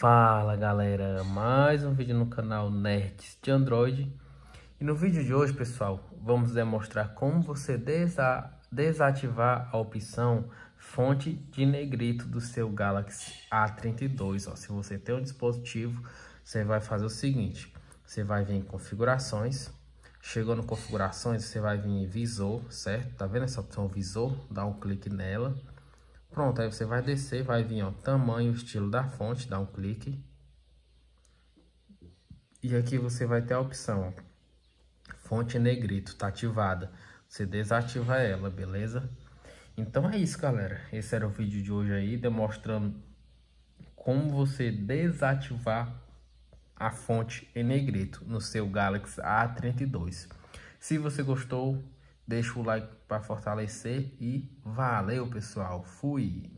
Fala galera, mais um vídeo no canal Nerds de Android E no vídeo de hoje pessoal, vamos demonstrar como você desa desativar a opção fonte de negrito do seu Galaxy A32 ó. Se você tem um dispositivo, você vai fazer o seguinte Você vai vir em configurações Chegou no configurações, você vai vir em visor, certo? Tá vendo essa opção visor? Dá um clique nela Pronto, aí você vai descer, vai vir, ó, tamanho, estilo da fonte, dá um clique. E aqui você vai ter a opção, ó, fonte negrito, tá ativada. Você desativa ela, beleza? Então é isso, galera. Esse era o vídeo de hoje aí, demonstrando como você desativar a fonte em negrito no seu Galaxy A32. Se você gostou, Deixa o like para fortalecer e valeu, pessoal. Fui.